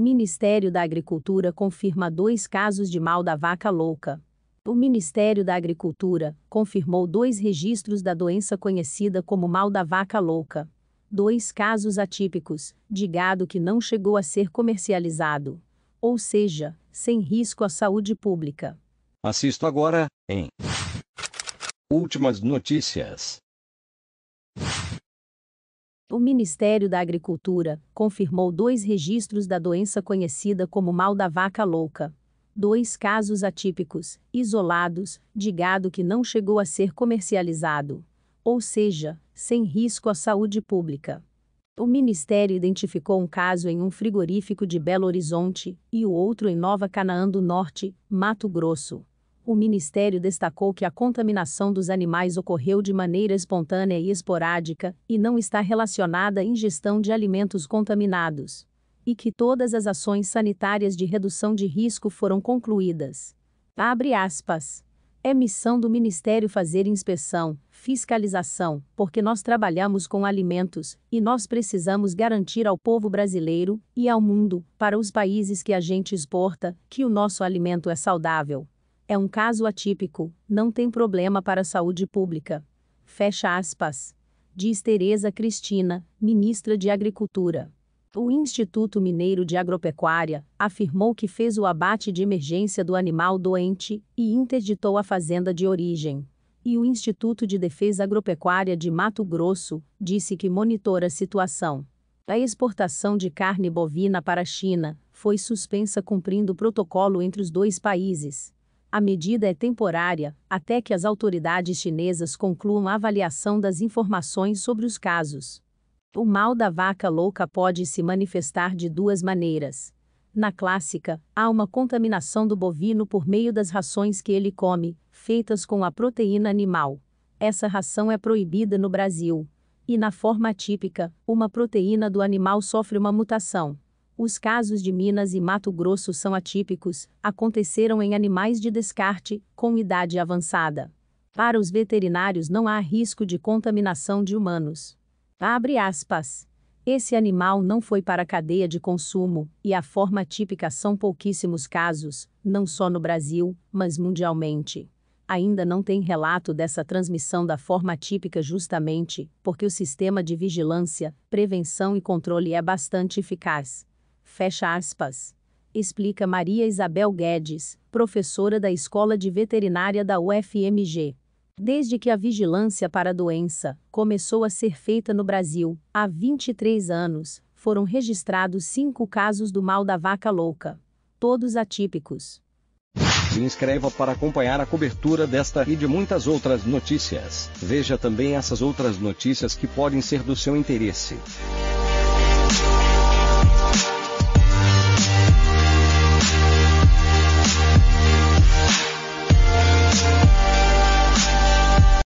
Ministério da Agricultura confirma dois casos de mal da vaca louca. O Ministério da Agricultura confirmou dois registros da doença conhecida como mal da vaca louca. Dois casos atípicos, de gado que não chegou a ser comercializado. Ou seja, sem risco à saúde pública. Assisto agora, em Últimas notícias. O Ministério da Agricultura confirmou dois registros da doença conhecida como mal da vaca louca. Dois casos atípicos, isolados, de gado que não chegou a ser comercializado, ou seja, sem risco à saúde pública. O Ministério identificou um caso em um frigorífico de Belo Horizonte e o outro em Nova Canaã do Norte, Mato Grosso o Ministério destacou que a contaminação dos animais ocorreu de maneira espontânea e esporádica, e não está relacionada à ingestão de alimentos contaminados. E que todas as ações sanitárias de redução de risco foram concluídas. Abre aspas. É missão do Ministério fazer inspeção, fiscalização, porque nós trabalhamos com alimentos, e nós precisamos garantir ao povo brasileiro, e ao mundo, para os países que a gente exporta, que o nosso alimento é saudável. É um caso atípico, não tem problema para a saúde pública. Fecha aspas. Diz Tereza Cristina, ministra de Agricultura. O Instituto Mineiro de Agropecuária afirmou que fez o abate de emergência do animal doente e interditou a fazenda de origem. E o Instituto de Defesa Agropecuária de Mato Grosso disse que monitora a situação. A exportação de carne bovina para a China foi suspensa cumprindo o protocolo entre os dois países. A medida é temporária, até que as autoridades chinesas concluam a avaliação das informações sobre os casos. O mal da vaca louca pode se manifestar de duas maneiras. Na clássica, há uma contaminação do bovino por meio das rações que ele come, feitas com a proteína animal. Essa ração é proibida no Brasil. E na forma típica, uma proteína do animal sofre uma mutação. Os casos de Minas e Mato Grosso são atípicos, aconteceram em animais de descarte, com idade avançada. Para os veterinários não há risco de contaminação de humanos. Abre aspas. Esse animal não foi para a cadeia de consumo, e a forma típica são pouquíssimos casos, não só no Brasil, mas mundialmente. Ainda não tem relato dessa transmissão da forma típica justamente porque o sistema de vigilância, prevenção e controle é bastante eficaz. Fecha aspas. Explica Maria Isabel Guedes, professora da Escola de Veterinária da UFMG. Desde que a vigilância para a doença começou a ser feita no Brasil, há 23 anos, foram registrados cinco casos do mal da vaca louca, todos atípicos. Se inscreva para acompanhar a cobertura desta e de muitas outras notícias. Veja também essas outras notícias que podem ser do seu interesse.